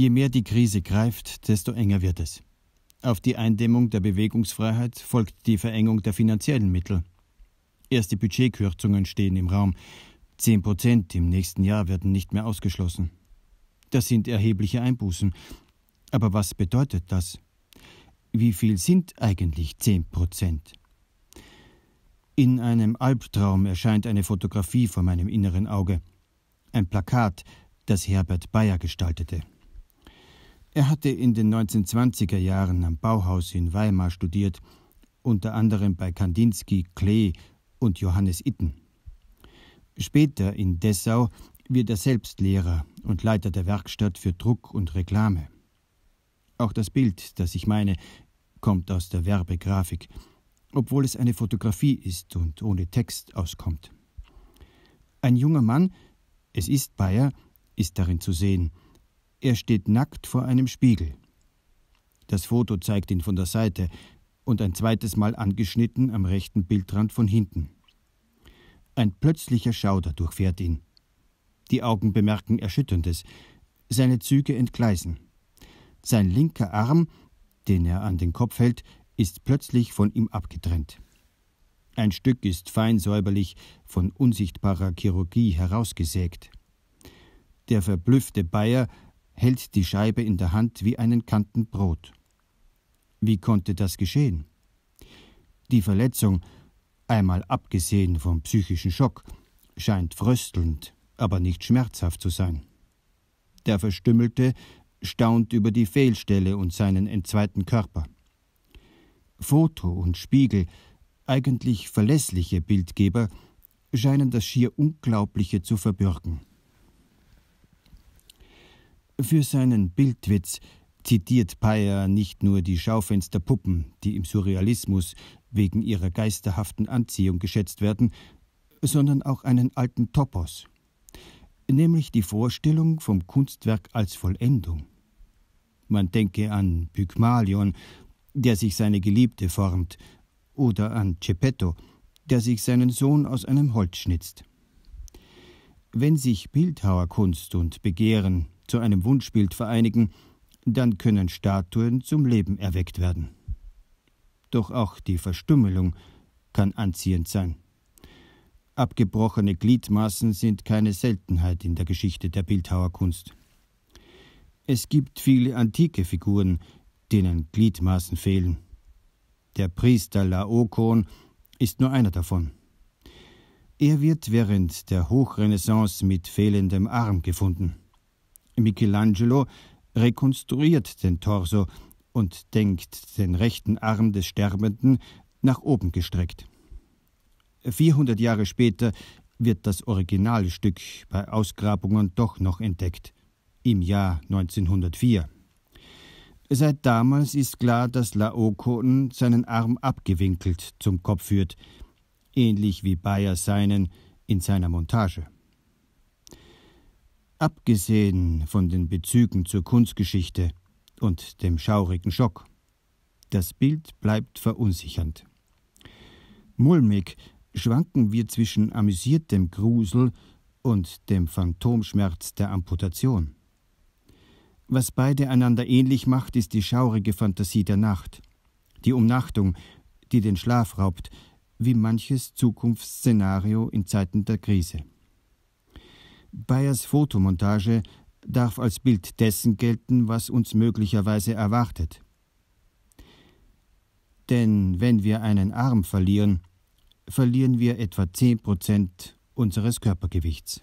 Je mehr die Krise greift, desto enger wird es. Auf die Eindämmung der Bewegungsfreiheit folgt die Verengung der finanziellen Mittel. Erste Budgetkürzungen stehen im Raum. Zehn Prozent im nächsten Jahr werden nicht mehr ausgeschlossen. Das sind erhebliche Einbußen. Aber was bedeutet das? Wie viel sind eigentlich zehn Prozent? In einem Albtraum erscheint eine Fotografie vor meinem inneren Auge. Ein Plakat, das Herbert Bayer gestaltete. Er hatte in den 1920er Jahren am Bauhaus in Weimar studiert, unter anderem bei Kandinsky, Klee und Johannes Itten. Später in Dessau wird er selbst Lehrer und Leiter der Werkstatt für Druck und Reklame. Auch das Bild, das ich meine, kommt aus der Werbegrafik, obwohl es eine Fotografie ist und ohne Text auskommt. Ein junger Mann, es ist Bayer, ist darin zu sehen – er steht nackt vor einem Spiegel. Das Foto zeigt ihn von der Seite und ein zweites Mal angeschnitten am rechten Bildrand von hinten. Ein plötzlicher Schauder durchfährt ihn. Die Augen bemerken Erschütterndes. Seine Züge entgleisen. Sein linker Arm, den er an den Kopf hält, ist plötzlich von ihm abgetrennt. Ein Stück ist fein säuberlich von unsichtbarer Chirurgie herausgesägt. Der verblüffte Bayer hält die Scheibe in der Hand wie einen Kanten Brot. Wie konnte das geschehen? Die Verletzung, einmal abgesehen vom psychischen Schock, scheint fröstelnd, aber nicht schmerzhaft zu sein. Der Verstümmelte staunt über die Fehlstelle und seinen entzweiten Körper. Foto und Spiegel, eigentlich verlässliche Bildgeber, scheinen das schier Unglaubliche zu verbürgen. Für seinen Bildwitz zitiert Peyer nicht nur die Schaufensterpuppen, die im Surrealismus wegen ihrer geisterhaften Anziehung geschätzt werden, sondern auch einen alten Topos, nämlich die Vorstellung vom Kunstwerk als Vollendung. Man denke an Pygmalion, der sich seine Geliebte formt, oder an Geppetto, der sich seinen Sohn aus einem Holz schnitzt. Wenn sich Bildhauerkunst und Begehren zu einem Wunschbild vereinigen, dann können Statuen zum Leben erweckt werden. Doch auch die Verstümmelung kann anziehend sein. Abgebrochene Gliedmaßen sind keine Seltenheit in der Geschichte der Bildhauerkunst. Es gibt viele antike Figuren, denen Gliedmaßen fehlen. Der Priester Laokon ist nur einer davon. Er wird während der Hochrenaissance mit fehlendem Arm gefunden. Michelangelo rekonstruiert den Torso und denkt den rechten Arm des Sterbenden nach oben gestreckt. 400 Jahre später wird das Originalstück bei Ausgrabungen doch noch entdeckt, im Jahr 1904. Seit damals ist klar, dass Laokoon seinen Arm abgewinkelt zum Kopf führt, ähnlich wie Bayer seinen in seiner Montage abgesehen von den Bezügen zur Kunstgeschichte und dem schaurigen Schock. Das Bild bleibt verunsichernd. Mulmig schwanken wir zwischen amüsiertem Grusel und dem Phantomschmerz der Amputation. Was beide einander ähnlich macht, ist die schaurige Fantasie der Nacht, die Umnachtung, die den Schlaf raubt, wie manches Zukunftsszenario in Zeiten der Krise. Bayers Fotomontage darf als Bild dessen gelten, was uns möglicherweise erwartet. Denn wenn wir einen Arm verlieren, verlieren wir etwa 10 Prozent unseres Körpergewichts.